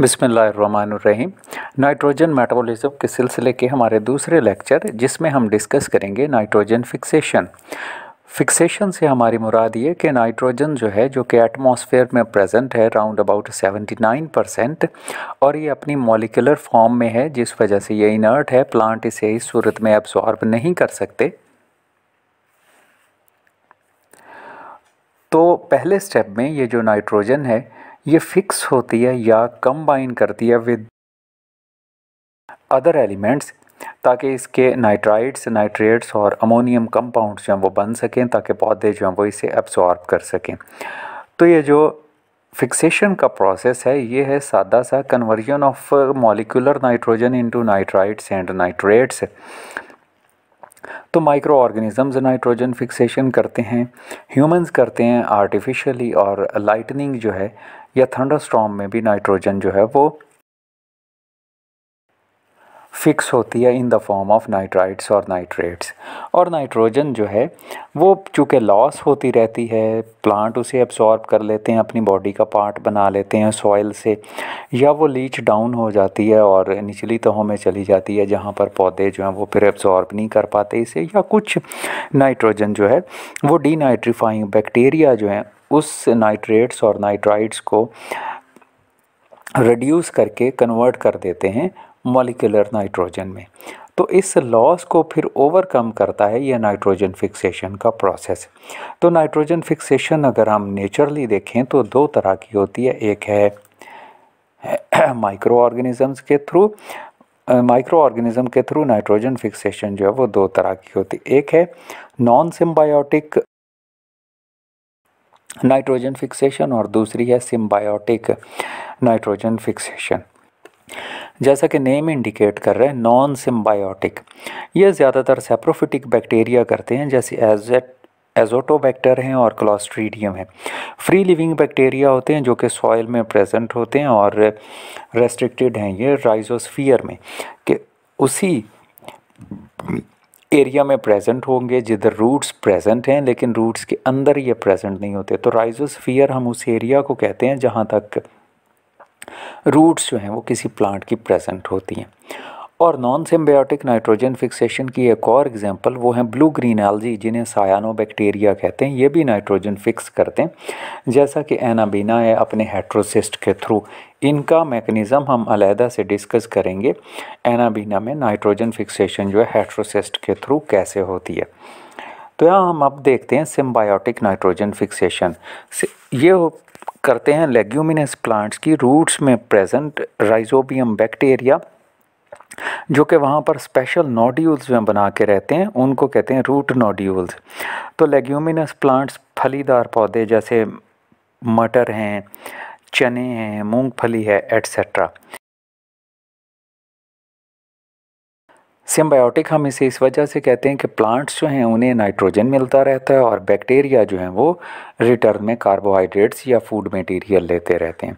बिसमीम nitrogen metabolism के सिलसिले के हमारे दूसरे लेक्चर जिसमें हम डिस्कस करेंगे नाइट्रोजन फिक्सेशन फिक्सेशन से हमारी मुराद ये कि नाइट्रोजन जो है जो कि एटमॉस्फेयर में प्रेजेंट है राउंड अबाउट 79 परसेंट और ये अपनी मॉलिकुलर फॉर्म में है जिस वजह से ये इनर्ट है प्लांट इसे इस सूरत में एब्सॉर्ब नहीं कर सकते तो पहले स्टेप में ये जो नाइट्रोजन है ये फिक्स होती है या कंबाइन करती है विद अदर एलिमेंट्स ताकि इसके नाइट्राइड्स नाइट्रेट्स और अमोनियम कंपाउंड्स जो हैं वो बन सकें ताकि पौधे जो हैं वो इसे एब्सॉर्ब कर सकें तो ये जो फिक्सेशन का प्रोसेस है ये है सादा सा conversion of molecular nitrogen into nitrides and nitrates तो माइक्रो ऑर्गेनिज़म्स नाइट्रोजन फिक्सेशन करते हैं ह्यूमंस करते हैं आर्टिफिशियली और लाइटनिंग जो है या थंडर में भी नाइट्रोजन जो है वो फिक्स होती है in the form of nitrites और नाइट्रेट्स और नाइट्रोजन जो है वो चूँकि लॉस होती रहती है प्लांट उसे एब्सॉर्ब कर लेते हैं अपनी बॉडी का पार्ट बना लेते हैं सॉइल से या वो लीच डाउन हो जाती है और निचली तहों में चली जाती है जहाँ पर पौधे जो हैं वो फिर एब्सॉर्ब नहीं कर पाते इसे या कुछ नाइट्रोजन जो है वो डीनाइट्रीफाइंग बैक्टीरिया जो हैं उस नाइट्रेट्स और नाइट्राइट्स को रिड्यूस करके कन्वर्ट कर देते हैं मॉलिकुलर नाइट्रोजन में तो इस लॉस को फिर ओवरकम करता है यह नाइट्रोजन फिक्सेशन का प्रोसेस तो नाइट्रोजन फिक्सेशन अगर हम नेचुरली देखें तो दो तरह की होती है एक है माइक्रो ऑर्गेनिजम्स के थ्रू माइक्रो ऑर्गेनिज्म के थ्रू नाइट्रोजन फिक्सेशन जो है वो दो तरह की होती है एक है नॉन सिम्बायोटिक नाइट्रोजन फिक्सेशन और दूसरी है सिम्बायोटिक नाइट्रोजन फिक्सेशन जैसा कि नेम इंडिकेट कर रहे हैं नॉन सिम्बायोटिक ये ज़्यादातर सेप्रोफिटिक बैक्टीरिया करते हैं जैसे एजेट एजोटोबैक्टर हैं और क्लॉस्ट्रीडियम हैं फ्री लिविंग बैक्टीरिया होते हैं जो कि सॉइल में प्रेजेंट होते हैं और रेस्ट्रिक्टेड हैं ये राइजोस्फियर में कि उसी एरिया में प्रेजेंट होंगे जिधर रूट्स प्रेजेंट हैं लेकिन रूट्स के अंदर ये प्रेजेंट नहीं होते तो राइजोस्फियर हम उस एरिया को कहते हैं जहाँ तक रूट्स जो हैं वो किसी प्लांट की प्रेजेंट होती हैं और नॉन सिम्बायोटिक नाइट्रोजन फिक्सेशन की एक और एग्जांपल वो है ब्लू ग्रीन एल्जी जिन्हें सायानो बैक्टीरिया कहते हैं ये भी नाइट्रोजन फिक्स करते हैं जैसा कि एनाबीना है अपने हेट्रोसिस्ट के थ्रू इनका मैकेनिज़्म हम अलहदा से डिस्कस करेंगे एनाबीना में नाइट्रोजन फिक्सेशन जो है हेट्रोसिस्ट के थ्रू कैसे होती है तो यहाँ हम अब देखते हैं सिम्बायोटिक नाइट्रोजन फिक्सेशन ये करते हैं लेग्यूमिनस प्लांट्स की रूट्स में प्रेजेंट राइजोबियम बैक्टीरिया जो कि वहाँ पर स्पेशल नोड्यूल्स में बना के रहते हैं उनको कहते हैं रूट नोड्यूल्स तो लेग्यूमिनस प्लांट्स फलीदार पौधे जैसे मटर हैं चने हैं मूंगफली है एट्सट्रा सिम्बायोटिक हम इसे इस वजह से कहते हैं कि प्लांट्स जो हैं उन्हें नाइट्रोजन मिलता रहता है और बैक्टीरिया जो हैं वो रिटर्न में कार्बोहाइड्रेट्स या फूड मटेरियल लेते रहते हैं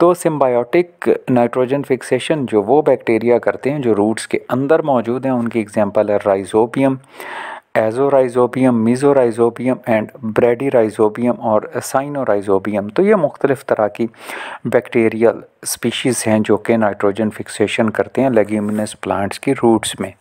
तो सिम्बायोटिक नाइट्रोजन फिक्सेशन जो वो बैक्टीरिया करते हैं जो रूट्स के अंदर मौजूद हैं उनकी एग्जांपल है राइजोपियम एजोराइजोबियम मीज़ोराइजोबियम एंड ब्रेडीराइजोबियम और साइनोराइजोबियम तो ये मुख्तलिफ़ तरह की बैक्टीरियल स्पीशीज़ हैं जो कि नाइट्रोजन फिक्सेशन करते हैं लेग्यूमिनस प्लांट्स की रूट्स में